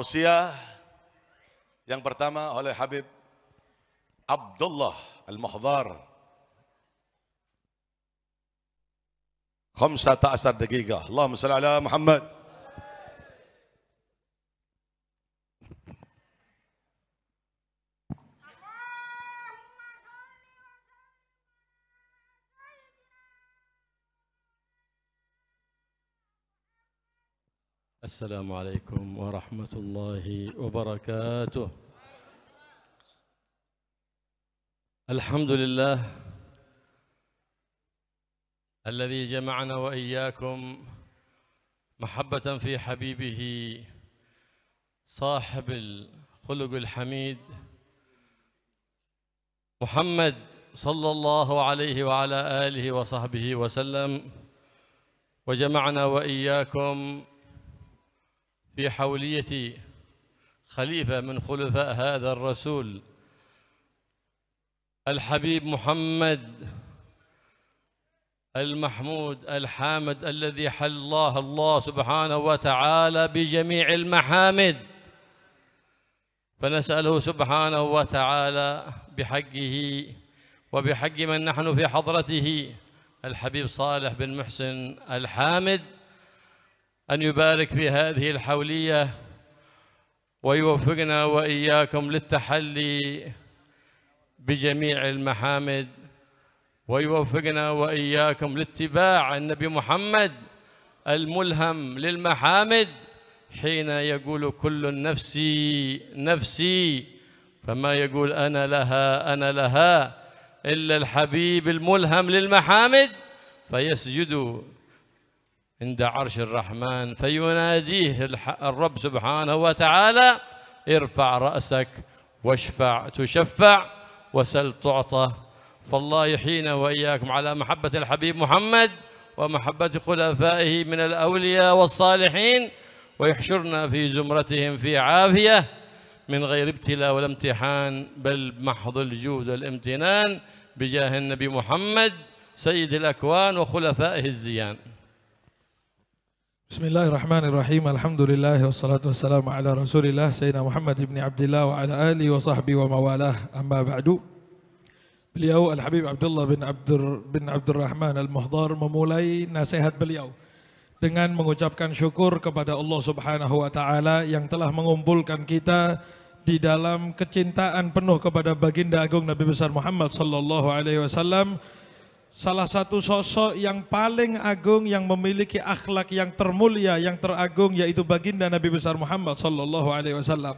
tausiah yang pertama oleh Habib Abdullah Al-Muhdar Khamsata asar daqiqah Allahumma salli ala Muhammad السلام عليكم ورحمة الله وبركاته الحمد لله الذي جمعنا وإياكم محبة في حبيبه صاحب الخلق الحميد محمد صلى الله عليه وعلى آله وصحبه وسلم وجمعنا وإياكم في حولية خليفة من خلفاء هذا الرسول الحبيب محمد المحمود الحامد الذي حل الله الله سبحانه وتعالى بجميع المحامد فنسأله سبحانه وتعالى بحقه وبحق من نحن في حضرته الحبيب صالح بن محسن الحامد أن يبارك في هذه الحولية ويوفقنا وإياكم للتحلي بجميع المحامد ويوفقنا وإياكم لاتباع النبي محمد الملهم للمحامد حين يقول كل نفسي نفسي فما يقول أنا لها أنا لها إلا الحبيب الملهم للمحامد فيسجد عند عرش الرحمن فيناديه الرب سبحانه وتعالى ارفع رأسك واشفع تشفع وسل تعطى فالله يحيينا وإياكم على محبة الحبيب محمد ومحبة خلفائه من الأولياء والصالحين ويحشرنا في زمرتهم في عافية من غير ابتلاء ولا امتحان بل محض الجود والامتنان بجاه النبي محمد سيد الأكوان وخلفائه الزيان Bismillahirrahmanirrahim. Alhamdulillah wassalatu wassalamu ala Rasulillah Sayyidina Muhammad ibn Abdullah wa ala alihi wa sahbihi wa mawalah. Amma ba'du. Beliau Al-Habib Abdullah bin Abdur bin Abdurrahman Al-Muhdar memulai nasihat beliau dengan mengucapkan syukur kepada Allah Subhanahu wa taala yang telah mengumpulkan kita di dalam kecintaan penuh kepada baginda agung Nabi besar Muhammad sallallahu alaihi wasallam salah satu sosok yang paling agung yang memiliki akhlak yang termulia yang teragung yaitu baginda Nabi besar Muhammad sallallahu alaihi wasallam.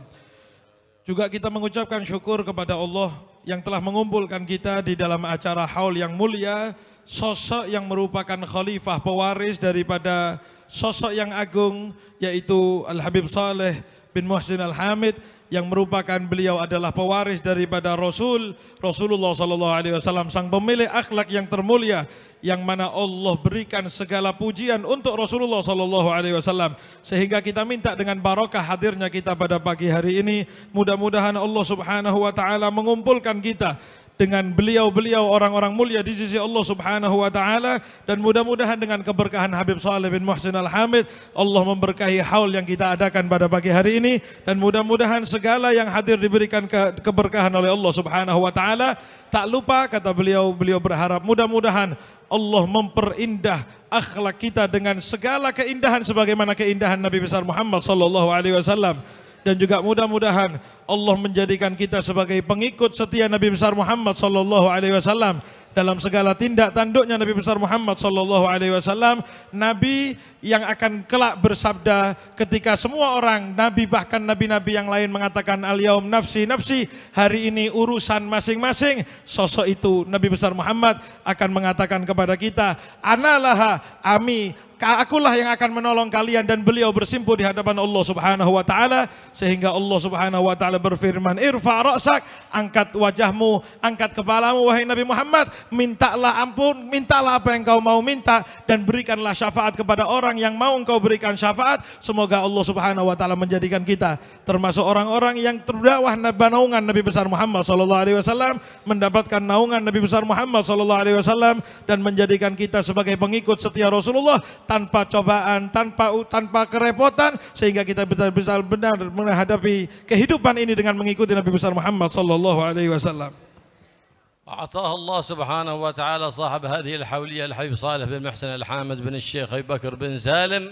Juga kita mengucapkan syukur kepada Allah yang telah mengumpulkan kita di dalam acara haul yang mulia, sosok yang merupakan khalifah pewaris daripada sosok yang agung yaitu Al Habib Saleh bin Muhsin Al Hamid yang merupakan beliau adalah pewaris daripada Rasul Rasulullah sallallahu alaihi wasallam sang pemilik akhlak yang termulia yang mana Allah berikan segala pujian untuk Rasulullah sallallahu alaihi wasallam sehingga kita minta dengan barakah hadirnya kita pada pagi hari ini mudah-mudahan Allah Subhanahu wa taala mengumpulkan kita dengan beliau-beliau orang-orang mulia di sisi Allah Subhanahu wa taala dan mudah-mudahan dengan keberkahan Habib Saleh bin Muhsin Al Hamid Allah memberkahi haul yang kita adakan pada pagi hari ini dan mudah-mudahan segala yang hadir diberikan ke keberkahan oleh Allah Subhanahu wa taala tak lupa kata beliau beliau berharap mudah-mudahan Allah memperindah akhlak kita dengan segala keindahan sebagaimana keindahan Nabi besar Muhammad sallallahu alaihi wasallam dan juga mudah-mudahan Allah menjadikan kita sebagai pengikut setia Nabi besar Muhammad sallallahu alaihi wasallam dalam segala tindak tanduknya Nabi besar Muhammad sallallahu alaihi wasallam nabi yang akan kelak bersabda ketika semua orang nabi bahkan nabi-nabi yang lain mengatakan al yaum nafsi nafsi hari ini urusan masing-masing sosok itu Nabi besar Muhammad akan mengatakan kepada kita analaha ami akulah yang akan menolong kalian dan beliau bersimpu di hadapan Allah Subhanahu wa taala sehingga Allah Subhanahu wa taala berfirman irfa ra'sak angkat wajahmu angkat kepalamu wahai Nabi Muhammad mintalah ampun mintalah apa yang kau mau minta dan berikanlah syafaat kepada orang yang mau engkau berikan syafaat semoga Allah Subhanahu wa taala menjadikan kita termasuk orang-orang yang terdakwah naungan Nabi besar Muhammad sallallahu alaihi wasallam mendapatkan naungan Nabi besar Muhammad sallallahu alaihi wasallam dan menjadikan kita sebagai pengikut setia Rasulullah tanpa cobaan, tanpa tanpa kerepotan sehingga kita bisa benar menghadapi kehidupan ini dengan mengikuti Nabi besar Muhammad sallallahu alaihi wasallam. أعطاه الله سبحانه وتعالى صاحب هذه الحولية الحبيب صالح بن محسن الحامد بن الشيخ أبي بكر بن سالم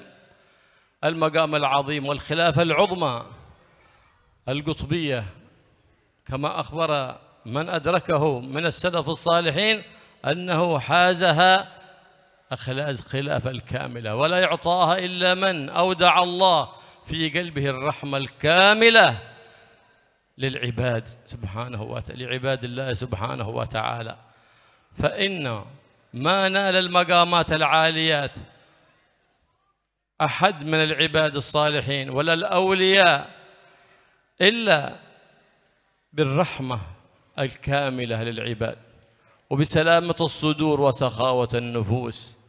المقام العظيم والخلافة العظمى القطبية كما أخبر من أدركه من السلف الصالحين أنه حازها خلاف الكاملة ولا يعطاها إلا من أودع الله في قلبه الرحمة الكاملة للعباد سبحانه وتعالى لعباد الله سبحانه وتعالى فإن ما نال المقامات العاليات أحد من العباد الصالحين ولا الأولياء إلا بالرحمة الكاملة للعباد وبسلامة الصدور وسخاوة النفوس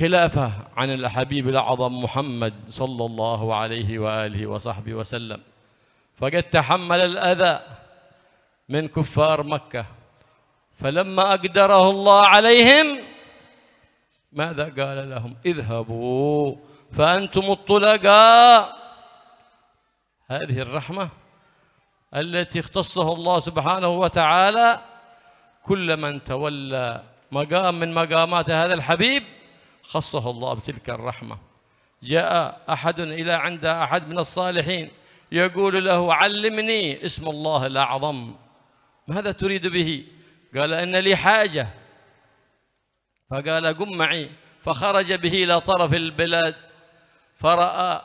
خلافه عن الحبيب الأعظم محمد صلى الله عليه وآله وصحبه وسلم فقد تحمل الأذى من كفار مكة فلما أقدره الله عليهم ماذا قال لهم اذهبوا فأنتم الطلقاء هذه الرحمة التي اختصها الله سبحانه وتعالى كل من تولى مقام من مقامات هذا الحبيب خصه الله بتلك الرحمة جاء أحد إلى عند أحد من الصالحين يقول له علمني اسم الله الأعظم ماذا تريد به قال إن لي حاجة فقال قم معي فخرج به إلى طرف البلاد فرأى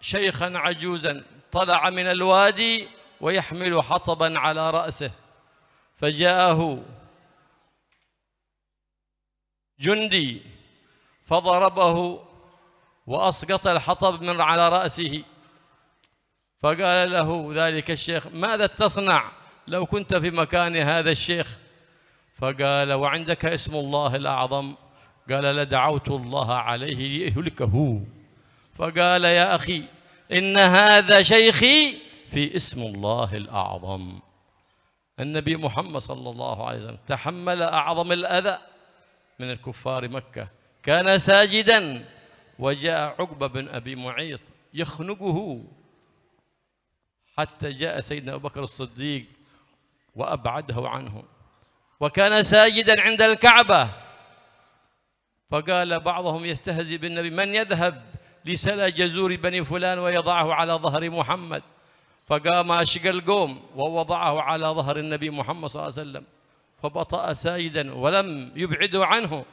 شيخا عجوزا طلع من الوادي ويحمل حطبا على رأسه فجاءه جندي فضربه وأسقط الحطب من على رأسه فقال له ذلك الشيخ ماذا تصنع لو كنت في مكان هذا الشيخ فقال وعندك اسم الله الأعظم قال لدعوت الله عليه ليهلكه فقال يا أخي إن هذا شيخي في اسم الله الأعظم النبي محمد صلى الله عليه وسلم تحمل أعظم الأذى من الكفار مكة كان ساجدا وجاء عقبة بن أبي معيط يخنقه حتى جاء سيدنا أبو بكر الصديق وأبعده عنه وكان ساجدا عند الكعبة فقال بعضهم يستهزئ بالنبي من يذهب لسلا جزور بني فلان ويضعه على ظهر محمد فقام أشقى القوم ووضعه على ظهر النبي محمد صلى الله عليه وسلم فبطأ ساجدا ولم يبعده عنه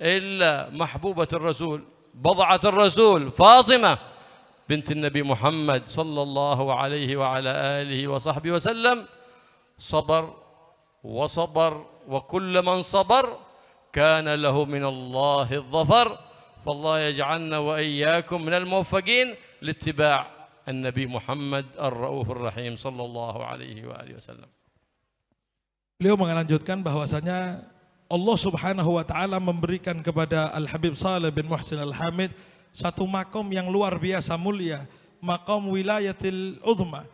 إلا محبوبة الرسول بضعة الرسول فاطمة بنت النبي محمد صلى الله عليه وعلى آله وصحبه وسلم صبر وصبر وكل من صبر كان له من الله الظفر فالله يجعلنا وإياكم من الموفقين لاتباع النبي محمد الرؤوف الرحيم sallallahu alaihi wa alihi wasallam. Beliau mengelanjutkan bahwasanya Allah Subhanahu wa taala memberikan kepada Al Habib Saleh bin Muhsin Al Hamid satu makom yang luar biasa mulia, makom wilayatil uzma,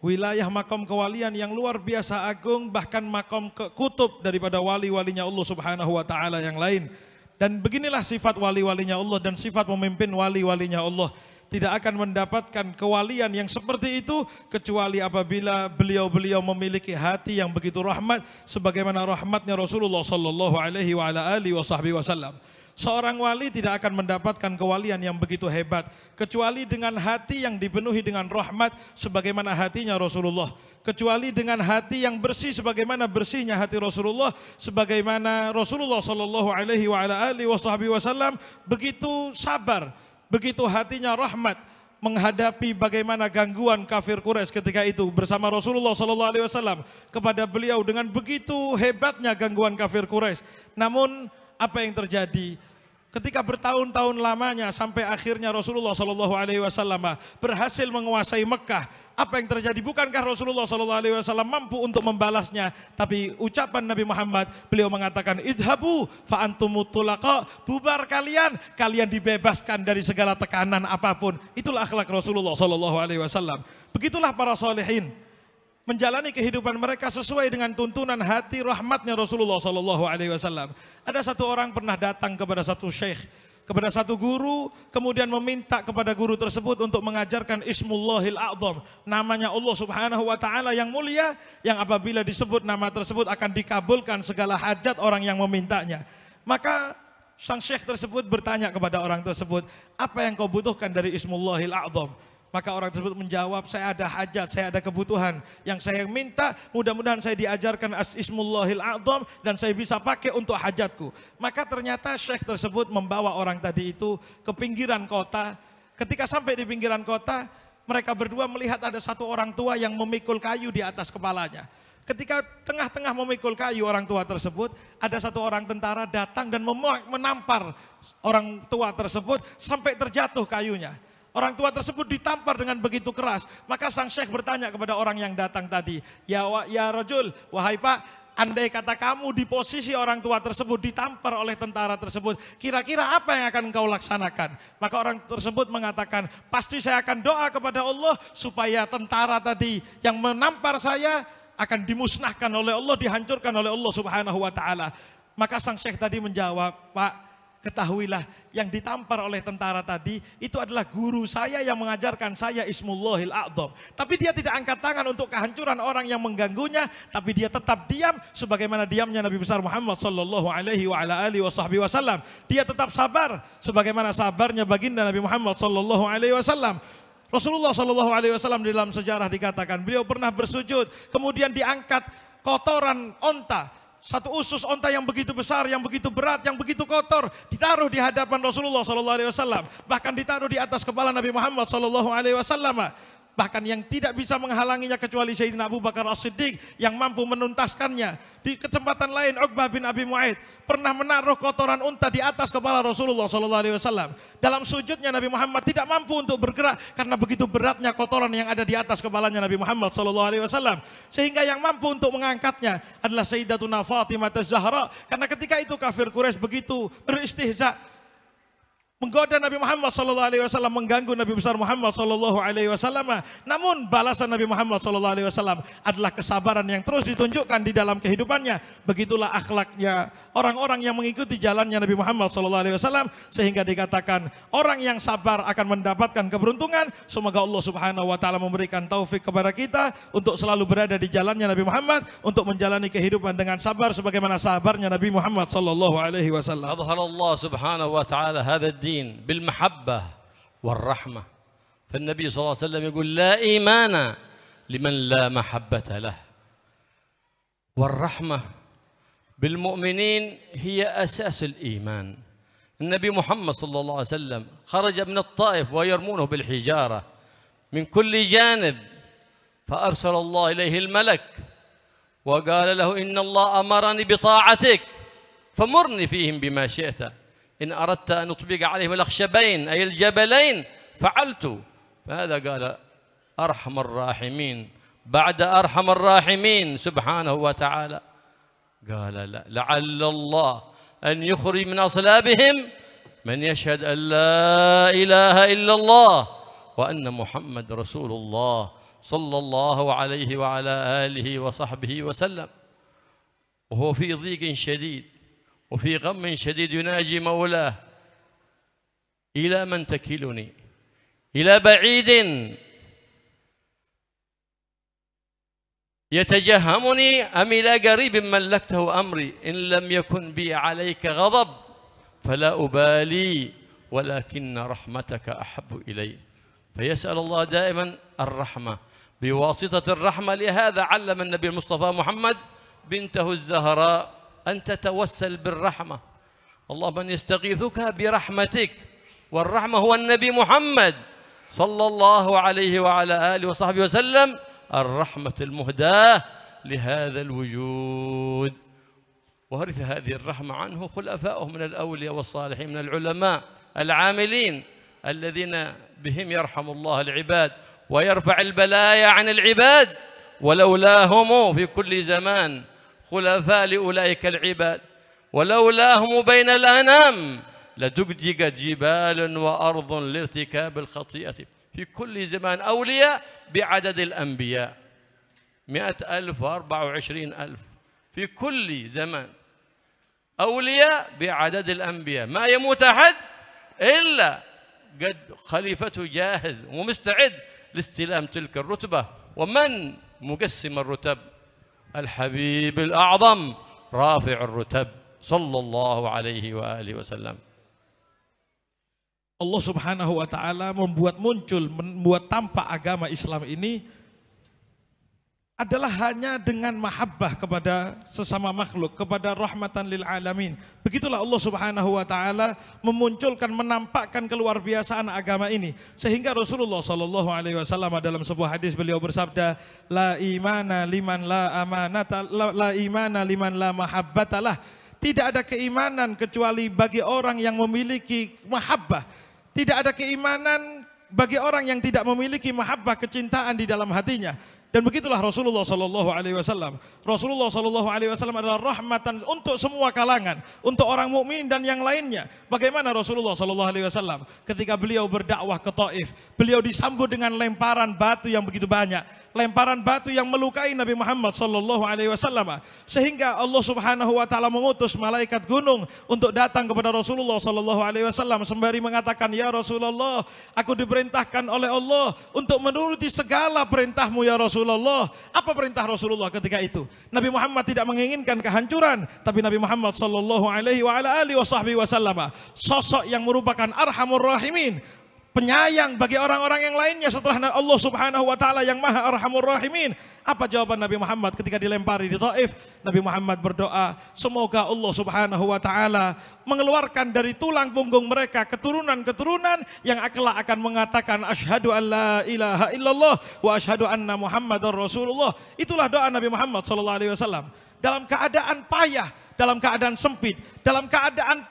wilayah makom kewalian yang luar biasa agung bahkan makom ke kutub daripada wali-walinya Allah Subhanahu wa taala yang lain. Dan beginilah sifat wali-walinya Allah dan sifat memimpin wali-walinya Allah tidak akan mendapatkan kewalian yang seperti itu kecuali apabila beliau-beliau memiliki hati yang begitu rahmat sebagaimana rahmatnya Rasulullah sallallahu alaihi wa ala alihi wasallam. Seorang wali tidak akan mendapatkan kewalian yang begitu hebat kecuali dengan hati yang dipenuhi dengan rahmat sebagaimana hatinya Rasulullah kecuali dengan hati yang bersih sebagaimana bersihnya hati Rasulullah sebagaimana Rasulullah sallallahu alaihi wa ala alihi wasallam begitu sabar begitu hatinya rahmat menghadapi bagaimana gangguan kafir Quraisy ketika itu bersama Rasulullah Shallallahu Alaihi Wasallam kepada beliau dengan begitu hebatnya gangguan kafir Quraisy. Namun apa yang terjadi? Ketika bertahun-tahun lamanya sampai akhirnya Rasulullah Shallallahu Alaihi Wasallam berhasil menguasai Mekah, apa yang terjadi? Bukankah Rasulullah Shallallahu Alaihi Wasallam mampu untuk membalasnya? Tapi ucapan Nabi Muhammad, beliau mengatakan, idhabu faantumutulako, bubar kalian, kalian dibebaskan dari segala tekanan apapun. Itulah akhlak Rasulullah Shallallahu Alaihi Wasallam. Begitulah para solehin menjalani kehidupan mereka sesuai dengan tuntunan hati rahmatnya Rasulullah Shallallahu Alaihi Wasallam. Ada satu orang pernah datang kepada satu syekh, kepada satu guru, kemudian meminta kepada guru tersebut untuk mengajarkan Ismullahil A'zam, namanya Allah Subhanahu wa taala yang mulia yang apabila disebut nama tersebut akan dikabulkan segala hajat orang yang memintanya. Maka sang syekh tersebut bertanya kepada orang tersebut, "Apa yang kau butuhkan dari Ismullahil A'zam?" Maka orang tersebut menjawab, saya ada hajat, saya ada kebutuhan. Yang saya minta, mudah-mudahan saya diajarkan ismullahil a'zam dan saya bisa pakai untuk hajatku. Maka ternyata syekh tersebut membawa orang tadi itu ke pinggiran kota. Ketika sampai di pinggiran kota, mereka berdua melihat ada satu orang tua yang memikul kayu di atas kepalanya. Ketika tengah-tengah memikul kayu orang tua tersebut, ada satu orang tentara datang dan menampar orang tua tersebut sampai terjatuh kayunya. Orang tua tersebut ditampar dengan begitu keras. Maka sang syekh bertanya kepada orang yang datang tadi, "Ya ya rajul, wahai Pak, Andai kata kamu di posisi orang tua tersebut ditampar oleh tentara tersebut, kira-kira apa yang akan engkau laksanakan? Maka orang tersebut mengatakan, pasti saya akan doa kepada Allah supaya tentara tadi yang menampar saya akan dimusnahkan oleh Allah, dihancurkan oleh Allah subhanahu wa ta'ala. Maka sang syekh tadi menjawab, Pak, ketahuilah yang ditampar oleh tentara tadi itu adalah guru saya yang mengajarkan saya Ismullahil A'dham. Tapi dia tidak angkat tangan untuk kehancuran orang yang mengganggunya, tapi dia tetap diam sebagaimana diamnya Nabi besar Muhammad sallallahu alaihi wa ala alihi wasallam. Dia tetap sabar sebagaimana sabarnya baginda Nabi Muhammad sallallahu alaihi wasallam. Rasulullah saw Alaihi Wasallam dalam sejarah dikatakan beliau pernah bersujud, kemudian diangkat kotoran onta satu usus onta yang begitu besar, yang begitu berat, yang begitu kotor ditaruh di hadapan Rasulullah Sallallahu Alaihi Wasallam, bahkan ditaruh di atas kepala Nabi Muhammad Sallallahu Alaihi Wasallam. Bahkan yang tidak bisa menghalanginya kecuali Sayyidina Abu Bakar As-Siddiq yang mampu menuntaskannya. Di kecepatan lain Uqbah bin Abi Mu'aid pernah menaruh kotoran unta di atas kepala Rasulullah Sallallahu Alaihi Wasallam. Dalam sujudnya Nabi Muhammad tidak mampu untuk bergerak karena begitu beratnya kotoran yang ada di atas kepalanya Nabi Muhammad Sallallahu Alaihi Wasallam. Sehingga yang mampu untuk mengangkatnya adalah Sayyidatuna Fatimah Zahra. Karena ketika itu kafir Quraisy begitu beristihza menggoda Nabi Muhammad sallallahu alaihi wasallam, mengganggu Nabi besar Muhammad sallallahu alaihi wasallam. Namun balasan Nabi Muhammad sallallahu alaihi wasallam adalah kesabaran yang terus ditunjukkan di dalam kehidupannya. Begitulah akhlaknya orang-orang yang mengikuti jalannya Nabi Muhammad sallallahu alaihi wasallam sehingga dikatakan orang yang sabar akan mendapatkan keberuntungan. Semoga Allah Subhanahu wa taala memberikan taufik kepada kita untuk selalu berada di jalannya Nabi Muhammad untuk menjalani kehidupan dengan sabar sebagaimana sabarnya Nabi Muhammad sallallahu alaihi wasallam. Allah Subhanahu wa taala الدين بالمحبة والرحمة فالنبي صلى الله عليه وسلم يقول لا إيمان لمن لا محبة له والرحمة بالمؤمنين هي أساس الإيمان النبي محمد صلى الله عليه وسلم خرج من الطائف ويرمونه بالحجارة من كل جانب فأرسل الله إليه الملك وقال له إن الله أمرني بطاعتك فمرني فيهم بما شئت إن أردت أن أطبق عليهم الأخشبين أي الجبلين فعلت فهذا قال أرحم الراحمين بعد أرحم الراحمين سبحانه وتعالى قال لا لعل الله أن يخرج من أصلابهم من يشهد أن لا إله إلا الله وأن محمد رسول الله صلى الله عليه وعلى آله وصحبه وسلم وهو في ضيق شديد وفي غم شديد يناجي مولاه إلى من تكلني إلى بعيد يتجهمني أم إلى قريب ملكته أمري إن لم يكن بي عليك غضب فلا أبالي ولكن رحمتك أحب إلي فيسأل الله دائما الرحمة بواسطة الرحمة لهذا علم النبي المصطفى محمد بنته الزهراء أن تتوسل بالرحمة اللهم أن يستغيثك برحمتك والرحمة هو النبي محمد صلى الله عليه وعلى آله وصحبه وسلم الرحمة المهداة لهذا الوجود وورث هذه الرحمة عنه خلفاؤه من الأولياء والصالحين من العلماء العاملين الذين بهم يرحم الله العباد ويرفع البلايا عن العباد ولولاهم في كل زمان خلفاء لأولئك العباد ولولاهم بين الأنام لدقدق جبال وأرض لارتكاب الخطيئة في كل زمان أولياء بعدد الأنبياء مئة ألف وأربعة وعشرين ألف في كل زمان أولياء بعدد الأنبياء ما يموت أحد إلا قد خليفته جاهز ومستعد لاستلام تلك الرتبة ومن مقسم الرتب الحبيب الأعظم رافع الرتب صلى الله alaihi wa alihi wasallam. Allah Subhanahu wa taala membuat muncul, membuat tampak agama Islam ini adalah hanya dengan mahabbah kepada sesama makhluk, kepada rahmatan lil alamin. Begitulah Allah Subhanahu wa taala memunculkan menampakkan keluar biasaan agama ini sehingga Rasulullah sallallahu alaihi wasallam dalam sebuah hadis beliau bersabda, la imana liman la amanata la, la imana liman la mahabbatalah. Tidak ada keimanan kecuali bagi orang yang memiliki mahabbah. Tidak ada keimanan bagi orang yang tidak memiliki mahabbah kecintaan di dalam hatinya. Dan begitulah Rasulullah Shallallahu Alaihi Wasallam. Rasulullah Shallallahu Alaihi Wasallam adalah rahmatan untuk semua kalangan, untuk orang mukmin dan yang lainnya. Bagaimana Rasulullah Shallallahu Alaihi Wasallam ketika beliau berdakwah ke Taif, beliau disambut dengan lemparan batu yang begitu banyak, lemparan batu yang melukai Nabi Muhammad Shallallahu Alaihi Wasallam. Sehingga Allah Subhanahu Wa Taala mengutus malaikat gunung untuk datang kepada Rasulullah Shallallahu Alaihi Wasallam sembari mengatakan, Ya Rasulullah, aku diperintahkan oleh Allah untuk menuruti segala perintahmu ya Rasul. Rasulullah. Apa perintah Rasulullah ketika itu? Nabi Muhammad tidak menginginkan kehancuran, tapi Nabi Muhammad sallallahu alaihi wa ala alihi wasallam sosok yang merupakan arhamur rahimin, penyayang bagi orang-orang yang lainnya setelah Allah Subhanahu wa taala yang Maha Arhamur Rahimin. Apa jawaban Nabi Muhammad ketika dilempari di Taif? Nabi Muhammad berdoa, semoga Allah Subhanahu wa taala mengeluarkan dari tulang punggung mereka keturunan-keturunan yang akala akan mengatakan asyhadu alla ilaha illallah wa asyhadu anna Muhammadar Rasulullah. Itulah doa Nabi Muhammad sallallahu alaihi wasallam. Dalam keadaan payah, dalam keadaan sempit, dalam keadaan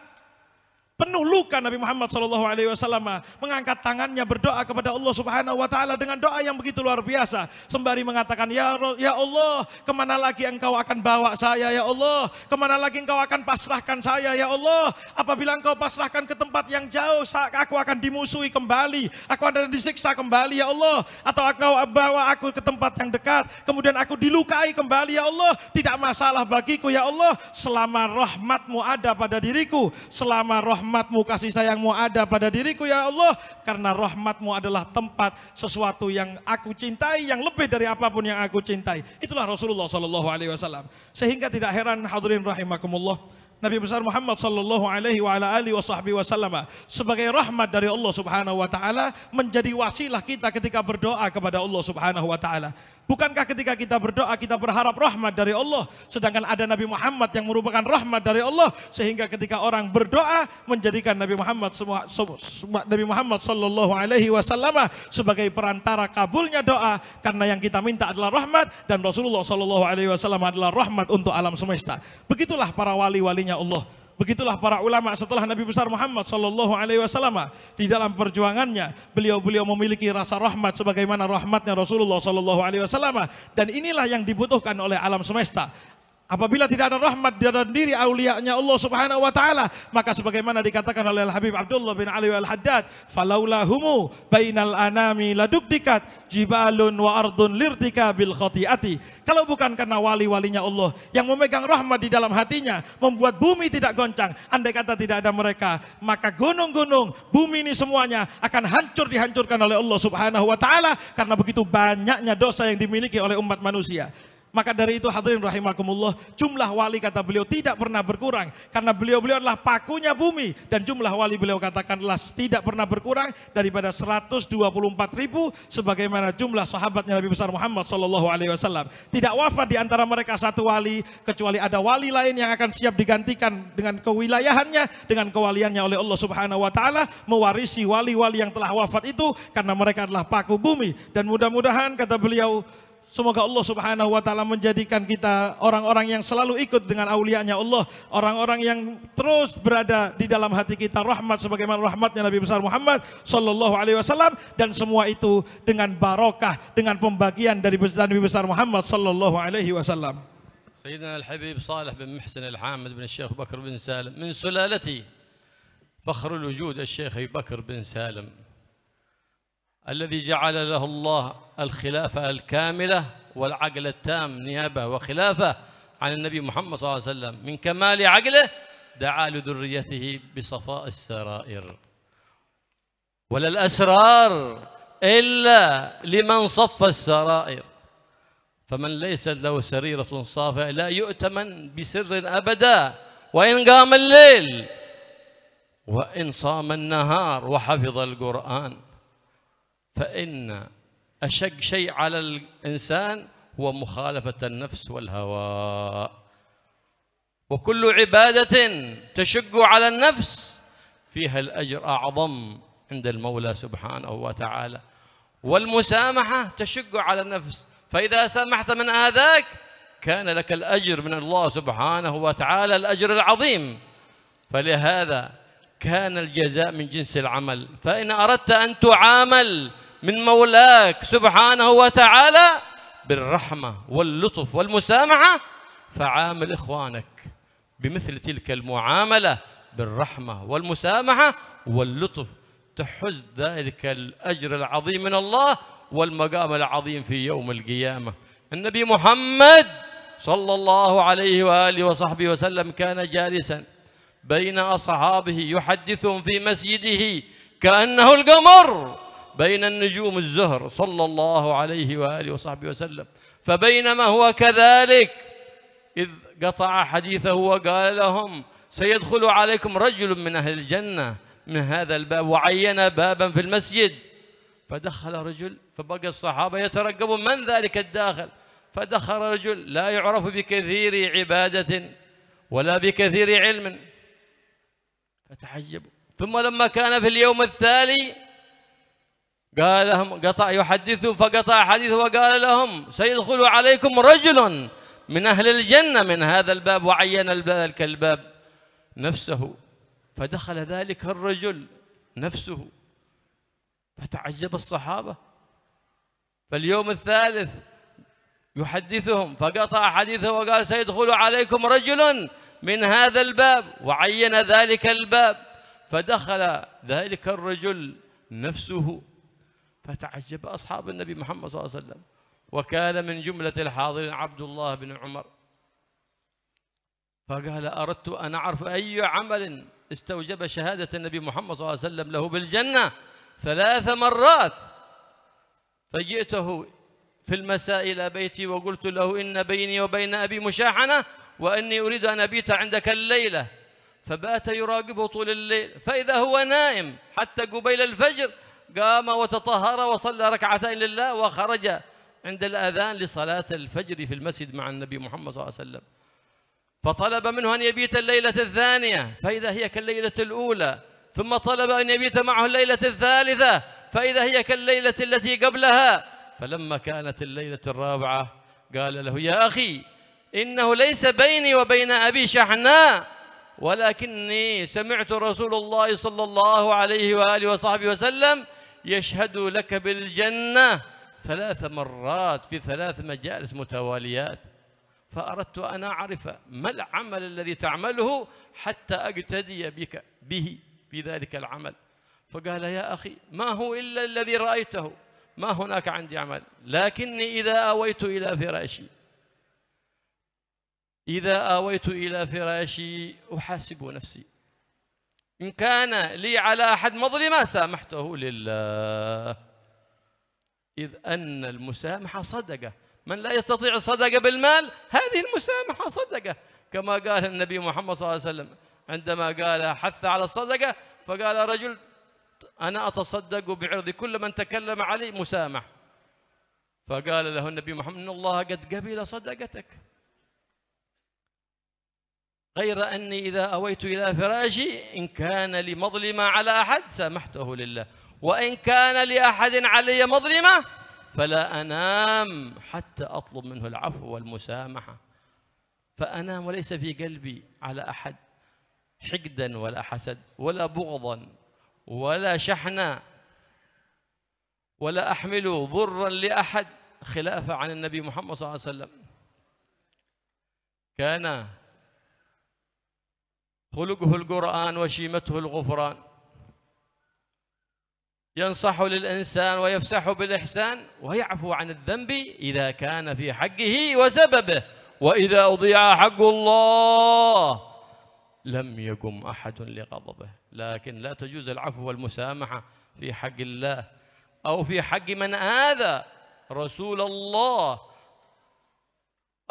penuh luka Nabi Muhammad Shallallahu Alaihi Wasallam mengangkat tangannya berdoa kepada Allah Subhanahu Wa Taala dengan doa yang begitu luar biasa sembari mengatakan ya ya Allah kemana lagi engkau akan bawa saya ya Allah kemana lagi engkau akan pasrahkan saya ya Allah apabila engkau pasrahkan ke tempat yang jauh aku akan dimusuhi kembali aku akan disiksa kembali ya Allah atau engkau bawa aku ke tempat yang dekat kemudian aku dilukai kembali ya Allah tidak masalah bagiku ya Allah selama rahmatmu ada pada diriku selama rahmat rahmatmu, kasih sayangmu ada pada diriku ya Allah. Karena rahmatmu adalah tempat sesuatu yang aku cintai, yang lebih dari apapun yang aku cintai. Itulah Rasulullah Shallallahu Alaihi Wasallam. Sehingga tidak heran hadirin rahimakumullah Nabi besar Muhammad sallallahu alaihi wa ala alihi wasallam sebagai rahmat dari Allah Subhanahu wa taala menjadi wasilah kita ketika berdoa kepada Allah Subhanahu wa taala. Bukankah ketika kita berdoa kita berharap rahmat dari Allah sedangkan ada Nabi Muhammad yang merupakan rahmat dari Allah sehingga ketika orang berdoa menjadikan Nabi Muhammad semua, Nabi Muhammad sallallahu alaihi wasallam sebagai perantara kabulnya doa karena yang kita minta adalah rahmat dan Rasulullah sallallahu alaihi wasallam adalah rahmat untuk alam semesta. Begitulah para wali-wali ya Allah. Begitulah para ulama setelah Nabi besar Muhammad Shallallahu Alaihi Wasallam di dalam perjuangannya beliau-beliau memiliki rasa rahmat sebagaimana rahmatnya Rasulullah Shallallahu Alaihi Wasallam dan inilah yang dibutuhkan oleh alam semesta. Apabila tidak ada rahmat di dalam diri aulianya Allah Subhanahu wa taala, maka sebagaimana dikatakan oleh Al Habib Abdullah bin Ali Al Haddad, falaulahumu bainal anami ladukdikat jibalun wa ardun lirtika bil khati'ati. Kalau bukan karena wali-walinya Allah yang memegang rahmat di dalam hatinya, membuat bumi tidak goncang, andai kata tidak ada mereka, maka gunung-gunung, bumi ini semuanya akan hancur dihancurkan oleh Allah Subhanahu wa taala karena begitu banyaknya dosa yang dimiliki oleh umat manusia. Maka dari itu hadirin rahimakumullah, jumlah wali kata beliau tidak pernah berkurang karena beliau-beliau adalah pakunya bumi dan jumlah wali beliau katakanlah tidak pernah berkurang daripada 124 ribu sebagaimana jumlah sahabatnya Nabi besar Muhammad Shallallahu alaihi wasallam. Tidak wafat di antara mereka satu wali kecuali ada wali lain yang akan siap digantikan dengan kewilayahannya, dengan kewaliannya oleh Allah Subhanahu wa taala mewarisi wali-wali yang telah wafat itu karena mereka adalah paku bumi dan mudah-mudahan kata beliau Semoga Allah subhanahu wa ta'ala menjadikan kita orang-orang yang selalu ikut dengan aulianya Allah. Orang-orang yang terus berada di dalam hati kita rahmat sebagaimana rahmatnya Nabi besar Muhammad sallallahu alaihi wasallam. Dan semua itu dengan barokah, dengan pembagian dari Nabi besar Muhammad sallallahu alaihi wasallam. Sayyidina Al-Habib Salih bin صالح Al-Hamad bin بن الشيخ bin Salim, min من سلالته فخر Al الشيخ بكر bin Salim. الذي جعل له الله الخلافة الكاملة والعقل التام نيابة وخلافة عن النبي محمد صلى الله عليه وسلم من كمال عقله دعا لذريته بصفاء السرائر ولا الأسرار إلا لمن صف السرائر فمن ليس له سريرة صافية لا يؤتمن بسر أبدا وإن قام الليل وإن صام النهار وحفظ القرآن فإن أشق شيء على الإنسان هو مخالفة النفس والهوى وكل عبادة تشق على النفس فيها الأجر أعظم عند المولى سبحانه وتعالى والمسامحة تشق على النفس فإذا سامحت من آذاك كان لك الأجر من الله سبحانه وتعالى الأجر العظيم فلهذا كان الجزاء من جنس العمل فإن أردت أن تعامل من مولاك سبحانه وتعالى بالرحمة واللطف والمسامحة فعامل إخوانك بمثل تلك المعاملة بالرحمة والمسامحة واللطف تحز ذلك الأجر العظيم من الله والمقام العظيم في يوم القيامة النبي محمد صلى الله عليه وآله وصحبه وسلم كان جالسا بين أصحابه يحدثهم في مسجده كأنه القمر بين النجوم الزهر صلى الله عليه وآله وصحبه وسلم فبينما هو كذلك إذ قطع حديثه وقال لهم سيدخل عليكم رجل من أهل الجنة من هذا الباب وعين بابا في المسجد فدخل رجل فبقى الصحابة يترقبون من ذلك الداخل فدخل رجل لا يعرف بكثير عبادة ولا بكثير علم فتعجبوا ثم لما كان في اليوم الثالي قال لهم قطع يحدثهم فقطع حديثه وقال لهم سيدخل عليكم رجل من أهل الجنة من هذا الباب وعين ذلك الباب نفسه فدخل ذلك الرجل نفسه فتعجب الصحابة فاليوم الثالث يحدثهم فقطع حديثه وقال سيدخل عليكم رجل من هذا الباب وعين ذلك الباب فدخل ذلك الرجل نفسه فتعجب أصحاب النبي محمد صلى الله عليه وسلم وكان من جملة الحاضرين عبد الله بن عمر فقال أردت أن أعرف أي عمل استوجب شهادة النبي محمد صلى الله عليه وسلم له بالجنة ثلاث مرات فجئته في المساء إلى بيتي وقلت له إن بيني وبين أبي مشاحنة وأني أريد أن أبيت عندك الليلة فبات يراقبه طول الليل فإذا هو نائم حتى قبيل الفجر قام وتطهر وصلى ركعتين لله وخرج عند الأذان لصلاة الفجر في المسجد مع النبي محمد صلى الله عليه وسلم فطلب منه أن يبيت الليلة الثانية فإذا هي كالليلة الأولى ثم طلب أن يبيت معه الليلة الثالثة فإذا هي كالليلة التي قبلها فلما كانت الليلة الرابعة قال له يا أخي إنه ليس بيني وبين أبي شحناء ولكني سمعت رسول الله صلى الله عليه وآله وصحبه وسلم يشهد لك بالجنة ثلاث مرات في ثلاث مجالس متواليات فأردت أن أعرف ما العمل الذي تعمله حتى أقتدي بك به بذلك العمل فقال يا أخي ما هو إلا الذي رأيته ما هناك عندي عمل لكني إذا آويت إلى فراشي إذا آويت إلى فراشي أحاسب نفسي إن كان لي على أحد مظلمة سامحته لله إذ أن المسامحة صدقة من لا يستطيع الصدقة بالمال هذه المسامحة صدقة كما قال النبي محمد صلى الله عليه وسلم عندما قال حث على الصدقة فقال رجل أنا أتصدق بعرض كل من تكلم علي مسامح فقال له النبي محمد إن الله قد قبل صدقتك غير أني إذا أويت إلى فراشي إن كان لي مظلمة على أحد سامحته لله وإن كان لأحد علي مظلمة فلا أنام حتى أطلب منه العفو والمسامحة فأنام وليس في قلبي على أحد حقدا ولا حسد ولا بغضا ولا شحنا ولا أحمل ضرا لأحد خلافة عن النبي محمد صلى الله عليه وسلم كان خلقه القرآن وشيمته الغفران ينصح للإنسان ويفسح بالإحسان ويعفو عن الذنب إذا كان في حقه وسببه وإذا أضيع حق الله لم يقم أحد لغضبه لكن لا تجوز العفو والمسامحة في حق الله أو في حق من آذى رسول الله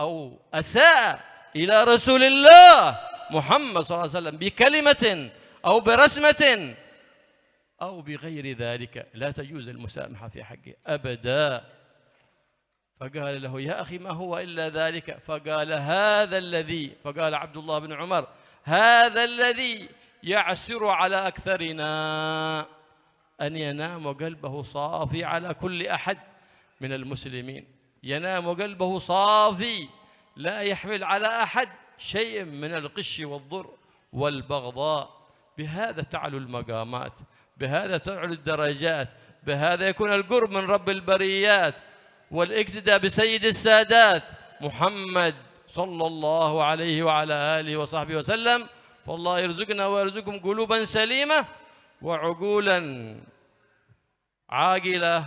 أو أساء إلى رسول الله محمد صلى الله عليه وسلم بكلمة أو برسمة أو بغير ذلك لا تجوز المسامحة في حقه أبدا فقال له يا أخي ما هو إلا ذلك فقال هذا الذي فقال عبد الله بن عمر هذا الذي يعسر على أكثرنا أن ينام قلبه صافي على كل أحد من المسلمين ينام قلبه صافي لا يحمل على أحد شيء من الغش والضر والبغضاء بهذا تعلو المقامات بهذا تعلو الدرجات بهذا يكون القرب من رب البريات والاقتداء بسيد السادات محمد صلى الله عليه وعلى آله وصحبه وسلم فالله يرزقنا ويرزقكم قلوبا سليمة وعقولا عاقلة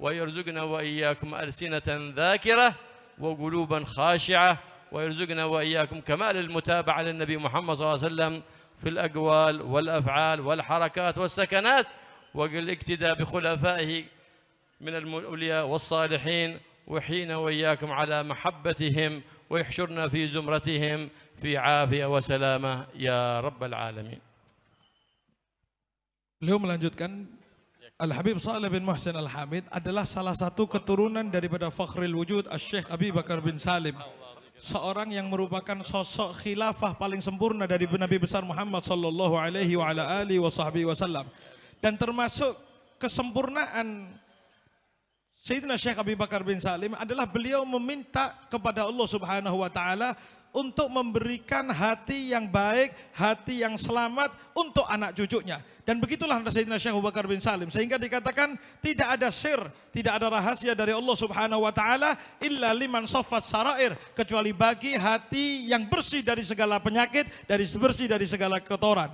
ويرزقنا وإياكم ألسنة ذاكرة وقلوبا خاشعة ويرزقنا وإياكم كمال المتابعة للنبي محمد صلى الله عليه وسلم في الأقوال والأفعال والحركات والسكنات والاقتداء بخلفائه من الأولياء والصالحين وحين وإياكم على محبتهم ويحشرنا في زمرتهم في عافية وسلامة يا رب العالمين اليوم melanjutkan Al-Habib Saleh bin Muhsin Al-Hamid adalah salah satu keturunan daripada Fakhril Wujud al بكر Abi Bakar bin Salim. seorang yang merupakan sosok khilafah paling sempurna dari Nabi besar Muhammad sallallahu alaihi wa ala alihi wasallam dan termasuk kesempurnaan Sayyidina Syekh Abi Bakar bin Salim adalah beliau meminta kepada Allah Subhanahu wa taala untuk memberikan hati yang baik, hati yang selamat untuk anak cucunya. Dan begitulah Sayyidina Syekh Abu Bakar bin Salim. Sehingga dikatakan tidak ada sir, tidak ada rahasia dari Allah subhanahu wa ta'ala illa liman sofat sarair. Kecuali bagi hati yang bersih dari segala penyakit, dari bersih dari segala kotoran.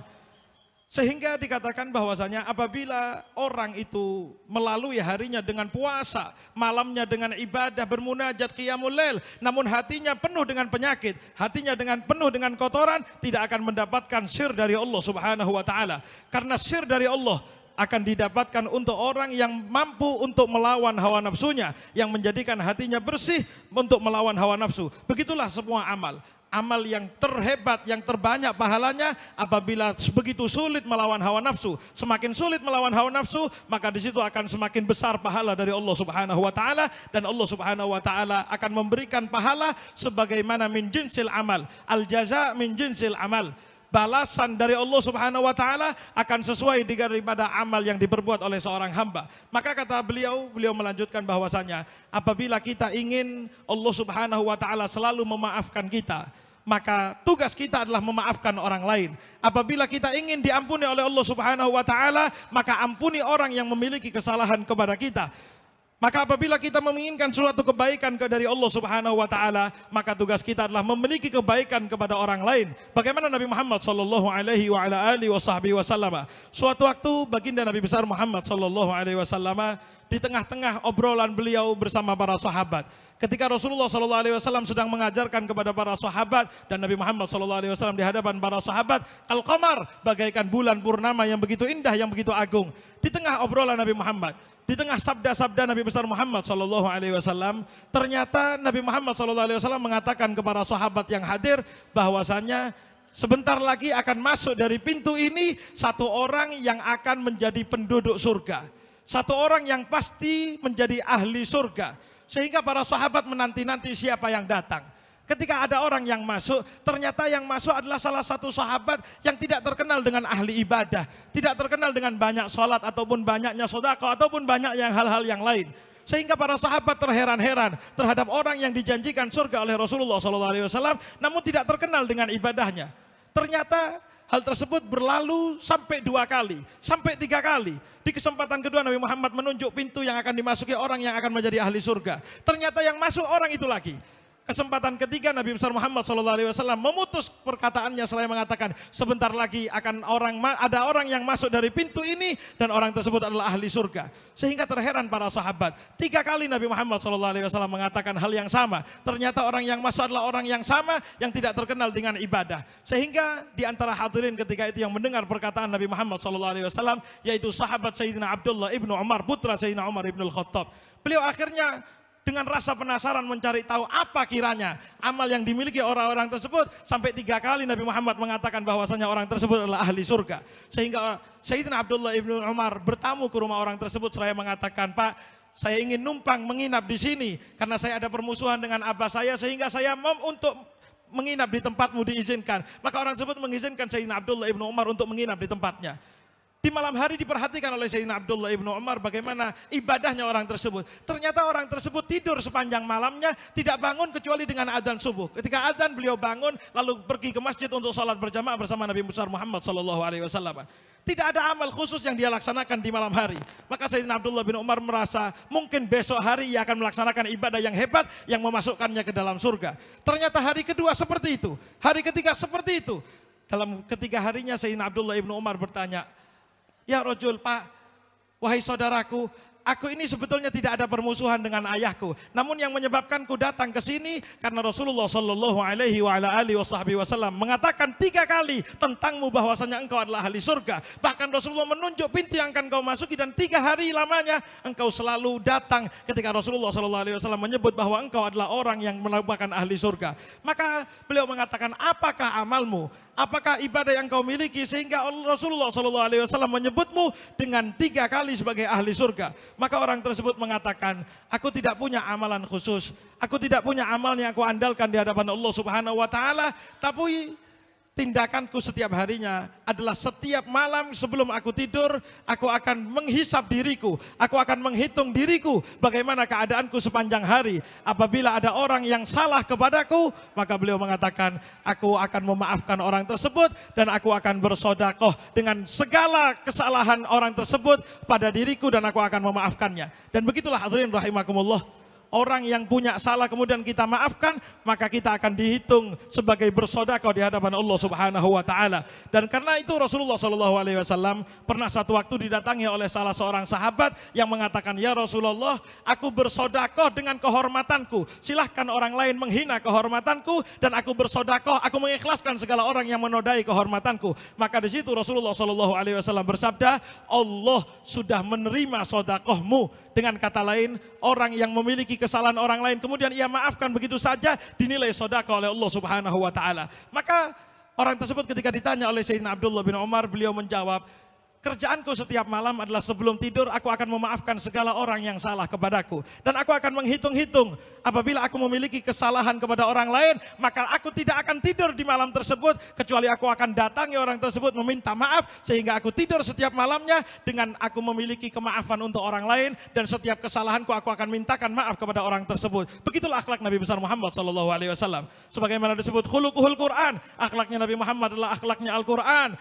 Sehingga dikatakan bahwasanya apabila orang itu melalui harinya dengan puasa, malamnya dengan ibadah, bermunajat, qiyamul lail, namun hatinya penuh dengan penyakit, hatinya dengan penuh dengan kotoran, tidak akan mendapatkan sir dari Allah Subhanahu wa taala. Karena sir dari Allah akan didapatkan untuk orang yang mampu untuk melawan hawa nafsunya, yang menjadikan hatinya bersih untuk melawan hawa nafsu. Begitulah semua amal amal yang terhebat, yang terbanyak pahalanya apabila begitu sulit melawan hawa nafsu. Semakin sulit melawan hawa nafsu, maka di situ akan semakin besar pahala dari Allah Subhanahu wa taala dan Allah Subhanahu wa taala akan memberikan pahala sebagaimana min jinsil amal. Al jaza min jinsil amal balasan dari Allah Subhanahu wa taala akan sesuai daripada amal yang diperbuat oleh seorang hamba. Maka kata beliau, beliau melanjutkan bahwasanya apabila kita ingin Allah Subhanahu wa taala selalu memaafkan kita, maka tugas kita adalah memaafkan orang lain. Apabila kita ingin diampuni oleh Allah Subhanahu wa taala, maka ampuni orang yang memiliki kesalahan kepada kita. Maka apabila kita menginginkan suatu kebaikan ke dari Allah Subhanahu wa taala, maka tugas kita adalah memiliki kebaikan kepada orang lain. Bagaimana Nabi Muhammad sallallahu alaihi wa ala alihi wasallam. Suatu waktu baginda Nabi besar Muhammad sallallahu alaihi wasallam di tengah-tengah obrolan beliau bersama para sahabat, ketika Rasulullah Shallallahu Alaihi Wasallam sedang mengajarkan kepada para sahabat dan Nabi Muhammad Shallallahu Alaihi Wasallam di hadapan para sahabat, al qamar bagaikan bulan purnama yang begitu indah, yang begitu agung. Di tengah obrolan Nabi Muhammad, di tengah sabda-sabda Nabi besar Muhammad Shallallahu Alaihi Wasallam, ternyata Nabi Muhammad Shallallahu Alaihi Wasallam mengatakan kepada sahabat yang hadir bahwasanya sebentar lagi akan masuk dari pintu ini satu orang yang akan menjadi penduduk surga, satu orang yang pasti menjadi ahli surga sehingga para sahabat menanti-nanti siapa yang datang. Ketika ada orang yang masuk, ternyata yang masuk adalah salah satu sahabat yang tidak terkenal dengan ahli ibadah. Tidak terkenal dengan banyak sholat ataupun banyaknya sodako ataupun banyak yang hal-hal yang lain. Sehingga para sahabat terheran-heran terhadap orang yang dijanjikan surga oleh Rasulullah SAW namun tidak terkenal dengan ibadahnya. Ternyata Hal tersebut berlalu sampai dua kali, sampai tiga kali. Di kesempatan kedua Nabi Muhammad menunjuk pintu yang akan dimasuki orang yang akan menjadi ahli surga. Ternyata yang masuk orang itu lagi. Kesempatan ketiga Nabi besar Muhammad SAW memutus perkataannya selain mengatakan sebentar lagi akan orang ada orang yang masuk dari pintu ini dan orang tersebut adalah ahli surga. Sehingga terheran para sahabat. Tiga kali Nabi Muhammad SAW mengatakan hal yang sama. Ternyata orang yang masuk adalah orang yang sama yang tidak terkenal dengan ibadah. Sehingga di antara hadirin ketika itu yang mendengar perkataan Nabi Muhammad SAW yaitu sahabat Sayyidina Abdullah ibnu Umar putra Sayyidina Umar ibnu Khattab. Beliau akhirnya dengan rasa penasaran mencari tahu apa kiranya amal yang dimiliki orang-orang tersebut sampai tiga kali Nabi Muhammad mengatakan bahwasanya orang tersebut adalah ahli surga sehingga Sayyidina Abdullah ibnu Umar bertamu ke rumah orang tersebut seraya mengatakan Pak saya ingin numpang menginap di sini karena saya ada permusuhan dengan abah saya sehingga saya mau untuk menginap di tempatmu diizinkan. Maka orang tersebut mengizinkan Sayyidina Abdullah ibnu Umar untuk menginap di tempatnya. Di malam hari diperhatikan oleh Sayyidina Abdullah ibnu Umar bagaimana ibadahnya orang tersebut. Ternyata orang tersebut tidur sepanjang malamnya, tidak bangun kecuali dengan adzan subuh. Ketika adzan beliau bangun lalu pergi ke masjid untuk sholat berjamaah bersama Nabi besar Muhammad Shallallahu Alaihi Wasallam. Tidak ada amal khusus yang dia laksanakan di malam hari. Maka Sayyidina Abdullah bin Umar merasa mungkin besok hari ia akan melaksanakan ibadah yang hebat yang memasukkannya ke dalam surga. Ternyata hari kedua seperti itu, hari ketiga seperti itu. Dalam ketiga harinya Sayyidina Abdullah ibnu Umar bertanya, ya rojul pak, wahai saudaraku, aku ini sebetulnya tidak ada permusuhan dengan ayahku. Namun yang menyebabkan ku datang ke sini karena Rasulullah Shallallahu Alaihi Wasallam mengatakan tiga kali tentangmu bahwasanya engkau adalah ahli surga. Bahkan Rasulullah menunjuk pintu yang akan kau masuki dan tiga hari lamanya engkau selalu datang ketika Rasulullah Shallallahu Alaihi Wasallam menyebut bahwa engkau adalah orang yang melakukan ahli surga. Maka beliau mengatakan, apakah amalmu? apakah ibadah yang kau miliki sehingga Rasulullah Shallallahu Alaihi Wasallam menyebutmu dengan tiga kali sebagai ahli surga. Maka orang tersebut mengatakan, aku tidak punya amalan khusus, aku tidak punya amal yang aku andalkan di hadapan Allah Subhanahu Wa Taala, tapi tindakanku setiap harinya adalah setiap malam sebelum aku tidur, aku akan menghisap diriku, aku akan menghitung diriku, bagaimana keadaanku sepanjang hari. Apabila ada orang yang salah kepadaku, maka beliau mengatakan, aku akan memaafkan orang tersebut dan aku akan bersodakoh dengan segala kesalahan orang tersebut pada diriku dan aku akan memaafkannya. Dan begitulah hadirin rahimakumullah orang yang punya salah kemudian kita maafkan, maka kita akan dihitung sebagai bersodakoh di hadapan Allah Subhanahu wa taala. Dan karena itu Rasulullah Shallallahu alaihi wasallam pernah satu waktu didatangi oleh salah seorang sahabat yang mengatakan, "Ya Rasulullah, aku bersodakoh dengan kehormatanku. Silahkan orang lain menghina kehormatanku dan aku bersodakoh, aku mengikhlaskan segala orang yang menodai kehormatanku." Maka di situ Rasulullah Shallallahu alaihi wasallam bersabda, "Allah sudah menerima sodakohmu dengan kata lain, orang yang memiliki kesalahan orang lain kemudian ia maafkan begitu saja dinilai sodaka oleh Allah Subhanahu wa taala. Maka orang tersebut ketika ditanya oleh Sayyidina Abdullah bin Umar, beliau menjawab, Kerjaanku setiap malam adalah sebelum tidur aku akan memaafkan segala orang yang salah kepadaku. Dan aku akan menghitung-hitung apabila aku memiliki kesalahan kepada orang lain maka aku tidak akan tidur di malam tersebut kecuali aku akan datangi orang tersebut meminta maaf sehingga aku tidur setiap malamnya dengan aku memiliki kemaafan untuk orang lain dan setiap kesalahanku aku akan mintakan maaf kepada orang tersebut. Begitulah akhlak Nabi besar Muhammad Shallallahu Alaihi Wasallam. Sebagaimana disebut khulukuhul Quran, akhlaknya Nabi Muhammad adalah akhlaknya Al Quran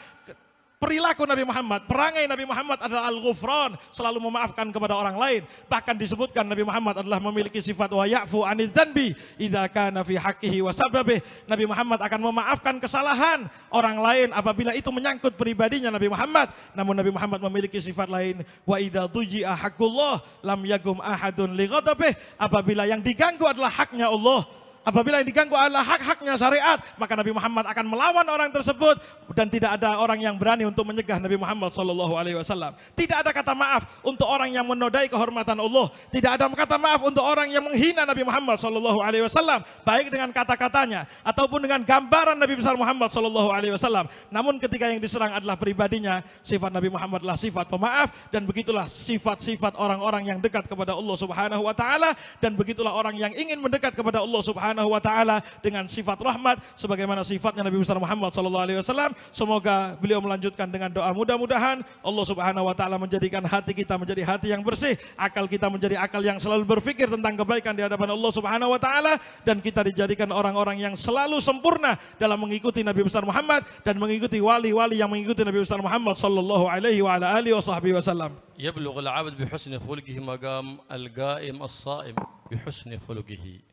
Perilaku Nabi Muhammad, perangai Nabi Muhammad adalah al-ghufran, selalu memaafkan kepada orang lain. Bahkan disebutkan Nabi Muhammad adalah memiliki sifat wa ya'fu anil dhanbi idza kana fi haqqihi wa sababih. Nabi Muhammad akan memaafkan kesalahan orang lain apabila itu menyangkut pribadinya Nabi Muhammad. Namun Nabi Muhammad memiliki sifat lain wa idza tuji'a haqqullah lam yagum ahadun li ghadabih. Apabila yang diganggu adalah haknya Allah, Apabila yang diganggu adalah hak-haknya syariat, maka Nabi Muhammad akan melawan orang tersebut dan tidak ada orang yang berani untuk menyegah Nabi Muhammad Shallallahu Alaihi Wasallam. Tidak ada kata maaf untuk orang yang menodai kehormatan Allah. Tidak ada kata maaf untuk orang yang menghina Nabi Muhammad Shallallahu Alaihi Wasallam, baik dengan kata-katanya ataupun dengan gambaran Nabi besar Muhammad Shallallahu Alaihi Wasallam. Namun ketika yang diserang adalah pribadinya, sifat Nabi Muhammad adalah sifat pemaaf dan begitulah sifat-sifat orang-orang yang dekat kepada Allah Subhanahu Wa Taala dan begitulah orang yang ingin mendekat kepada Allah Subhanahu Subhanahu wa taala dengan sifat rahmat sebagaimana sifatnya Nabi besar Muhammad sallallahu alaihi wasallam. Semoga beliau melanjutkan dengan doa mudah-mudahan Allah Subhanahu wa taala menjadikan hati kita menjadi hati yang bersih, akal kita menjadi akal yang selalu berpikir tentang kebaikan di hadapan Allah Subhanahu wa taala dan kita dijadikan orang-orang yang selalu sempurna dalam mengikuti Nabi besar Muhammad dan mengikuti wali-wali yang mengikuti Nabi besar Muhammad sallallahu alaihi wa ala alihi wasahbihi wasallam. يبلغ العبد بحسن خلقه مقام القائم الصائم بحسن خلقه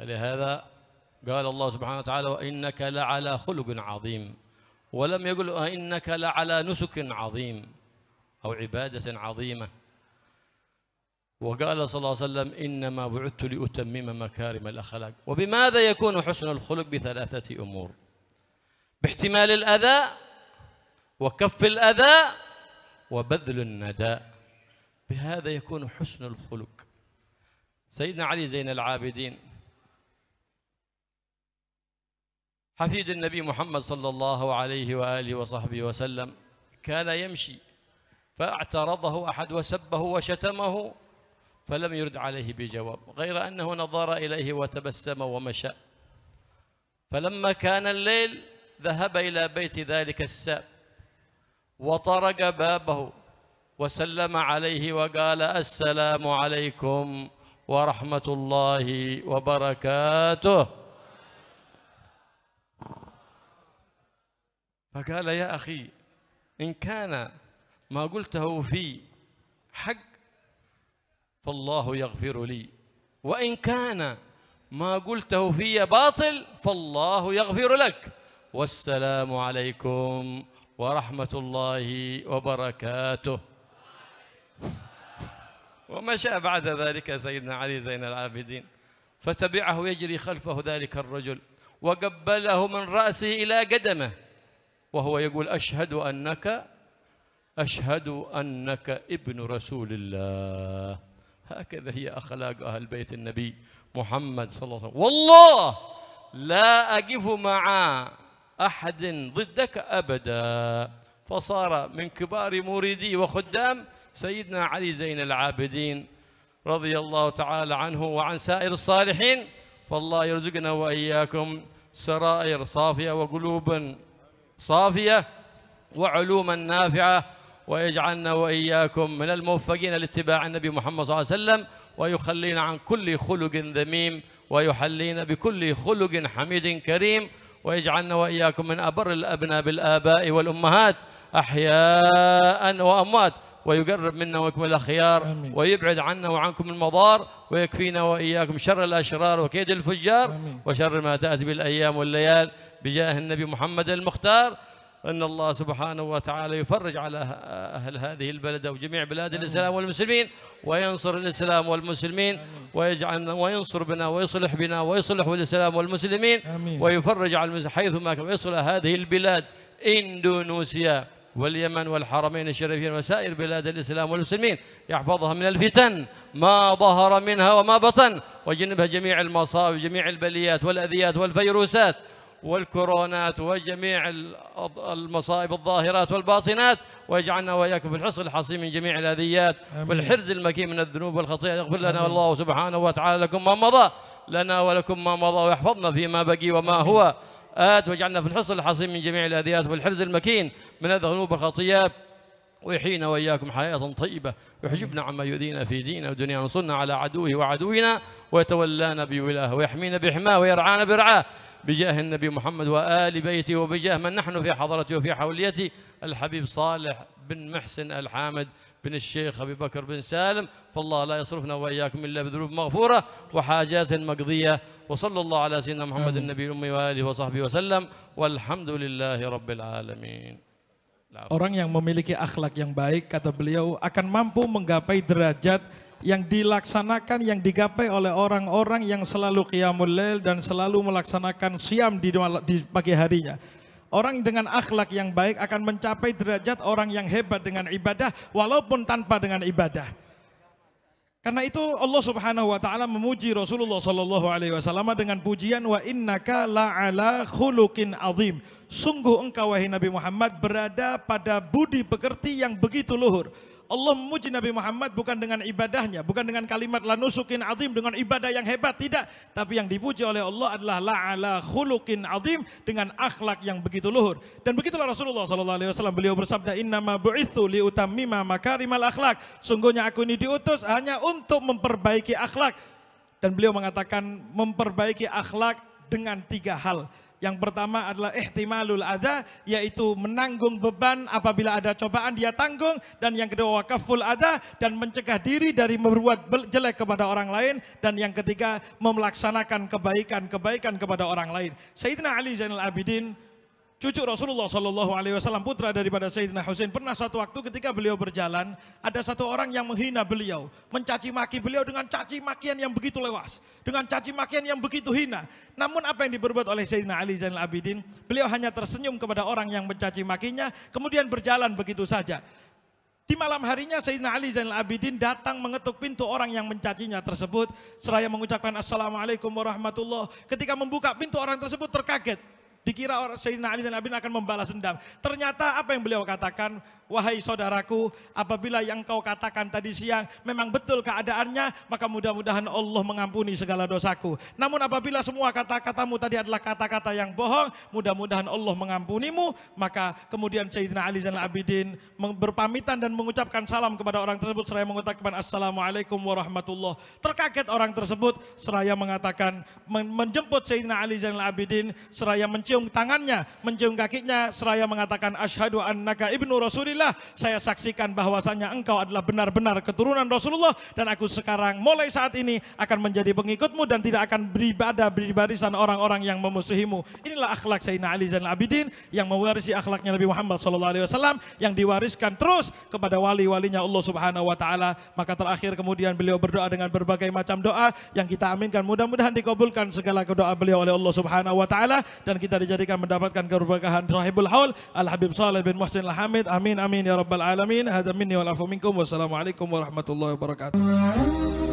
فلهذا قال الله سبحانه وتعالى وإنك لعلى خلق عظيم ولم يقل وإنك لعلى نسك عظيم أو عبادة عظيمة وقال صلى الله عليه وسلم إنما بعدت لأتمم مكارم الأخلاق وبماذا يكون حسن الخلق بثلاثة أمور باحتمال الأذى وكف الأذى وبذل النداء بهذا يكون حسن الخلق سيدنا علي زين العابدين حفيد النبي محمد صلى الله عليه وآله وصحبه وسلم كان يمشي فاعترضه أحد وسبه وشتمه فلم يرد عليه بجواب غير أنه نظر إليه وتبسم ومشى فلما كان الليل ذهب إلى بيت ذلك الساب وطرق بابه وسلم عليه وقال السلام عليكم ورحمة الله وبركاته فقال يا أخي إن كان ما قلته في حق فالله يغفر لي وإن كان ما قلته في باطل فالله يغفر لك والسلام عليكم ورحمة الله وبركاته ومشى بعد ذلك سيدنا علي زين العابدين فتبعه يجري خلفه ذلك الرجل وقبله من رأسه إلى قدمه وهو يقول أشهد أنك أشهد أنك ابن رسول الله هكذا هي أخلاق أهل بيت النبي محمد صلى الله عليه وسلم والله لا أقف مع أحد ضدك أبدا فصار من كبار مريدي وخدام سيدنا علي زين العابدين رضي الله تعالى عنه وعن سائر الصالحين فالله يرزقنا وإياكم سرائر صافية وقلوبا صافية وعلوما نافعة ويجعلنا وإياكم من الموفقين لاتباع النبي محمد صلى الله عليه وسلم ويخلينا عن كل خلق ذميم ويحلينا بكل خلق حميد كريم ويجعلنا وإياكم من أبر الأبناء بالآباء والأمهات أحياء وأموات ويقرب منا ويكمل الأخيار آمين. ويبعد عنا وعنكم المضار ويكفينا وإياكم شر الأشرار وكيد الفجار آمين. وشر ما تأتي بالأيام والليال بجاه النبي محمد المختار أن الله سبحانه وتعالى يفرج على أهل هذه البلدة وجميع بلاد آمين. الإسلام والمسلمين وينصر الإسلام والمسلمين ويجعلنا وينصر بنا ويصلح بنا ويصلح الإسلام والمسلمين آمين. ويفرج على حيثما كما يصل هذه البلاد إندونيسيا واليمن والحرمين الشريفين وسائر بلاد الإسلام والمسلمين يحفظها من الفتن ما ظهر منها وما بطن وجنبها جميع المصائب جميع البليات والأذيات والفيروسات والكورونات وجميع المصائب الظاهرات والباطنات ويجعلنا وإياكم في الحصن الحصين من جميع الأذيات والحرز المكين من الذنوب والخطيئة يغفر لنا والله سبحانه وتعالى لكم ما مضى لنا ولكم ما مضى ويحفظنا فيما بقي وما هو آت واجعلنا في الحصن الحصين من جميع الأذيات والحرز المكين من الذنوب والخطيئات ويحيينا وإياكم حياة طيبة ويحجبنا عما يؤذينا في ديننا ودنيا وانصرنا على عدوه وعدونا ويتولانا بولاه ويحمينا بحماه ويرعانا برعاه بجاه النبي محمد وآل بيته وبجاه من نحن في حضرته وفي حوليته الحبيب صالح بن محسن الحامد بن الشيخ أبي بكر بن سالم فالله لا يصرفنا وإياكم إلا بذنوب مغفورة وحاجات مقضية وصلى الله على سيدنا محمد النبي الأمي وآله وصحبه وسلم والحمد لله رب العالمين Orang yang memiliki akhlak yang baik, kata beliau, akan mampu menggapai derajat yang dilaksanakan, yang digapai oleh orang-orang yang selalu qiyamul lel dan selalu melaksanakan siam di pagi harinya. Orang dengan akhlak yang baik akan mencapai derajat orang yang hebat dengan ibadah walaupun tanpa dengan ibadah. Karena itu Allah Subhanahu wa taala memuji Rasulullah sallallahu alaihi wasallam dengan pujian wa innaka la'ala khuluqin azim. Sungguh engkau wahai Nabi Muhammad berada pada budi pekerti yang begitu luhur. Allah memuji Nabi Muhammad bukan dengan ibadahnya, bukan dengan kalimat la nusukin azim dengan ibadah yang hebat, tidak, tapi yang dipuji oleh Allah adalah la ala khuluqin azim dengan akhlak yang begitu luhur. Dan begitulah Rasulullah sallallahu alaihi wasallam beliau bersabda innama bu'itsu utammima makarimal akhlak. Sungguhnya aku ini diutus hanya untuk memperbaiki akhlak. Dan beliau mengatakan memperbaiki akhlak dengan tiga hal. Yang pertama adalah ihtimalul adha, yaitu menanggung beban apabila ada cobaan dia tanggung. Dan yang kedua wakaful adha, dan mencegah diri dari berbuat jelek kepada orang lain. Dan yang ketiga melaksanakan kebaikan-kebaikan kepada orang lain. Sayyidina Ali Zainal Abidin Cucu Rasulullah Shallallahu Alaihi Wasallam putra daripada Sayyidina Husain pernah satu waktu ketika beliau berjalan ada satu orang yang menghina beliau, mencaci maki beliau dengan caci makian yang begitu lewas, dengan caci makian yang begitu hina. Namun apa yang diperbuat oleh Sayyidina Ali Zainal Abidin, beliau hanya tersenyum kepada orang yang mencaci makinya, kemudian berjalan begitu saja. Di malam harinya Sayyidina Ali Zainal Abidin datang mengetuk pintu orang yang mencacinya tersebut. Seraya mengucapkan Assalamualaikum warahmatullahi Ketika membuka pintu orang tersebut terkaget. Dikira orang Sayyidina Ali dan Abin akan membalas dendam. Ternyata apa yang beliau katakan, wahai saudaraku, apabila yang kau katakan tadi siang memang betul keadaannya, maka mudah-mudahan Allah mengampuni segala dosaku. Namun apabila semua kata-katamu tadi adalah kata-kata yang bohong, mudah-mudahan Allah mengampunimu, maka kemudian Sayyidina Ali dan Abidin berpamitan dan mengucapkan salam kepada orang tersebut seraya mengucapkan Assalamualaikum warahmatullahi Terkaget orang tersebut seraya mengatakan menjemput Sayyidina Ali Zainal Abidin seraya mencintai mencium tangannya, mencium kakinya seraya mengatakan asyhadu annaka ibnu Rasulillah. Saya saksikan bahwasanya engkau adalah benar-benar keturunan Rasulullah dan aku sekarang mulai saat ini akan menjadi pengikutmu dan tidak akan beribadah beribarisan orang-orang yang memusuhimu. Inilah akhlak Sayyidina Ali Zainal Abidin yang mewarisi akhlaknya Nabi Muhammad sallallahu alaihi wasallam yang diwariskan terus kepada wali-walinya Allah Subhanahu wa taala. Maka terakhir kemudian beliau berdoa dengan berbagai macam doa yang kita aminkan mudah-mudahan dikabulkan segala doa beliau oleh Allah Subhanahu wa taala dan kita dijadikan mendapatkan keberkahan rahibul haul Al Habib Saleh bin Muhsin Al Hamid. Amin amin ya rabbal alamin. Hadza minni wa afu minkum. Wassalamualaikum warahmatullahi wabarakatuh.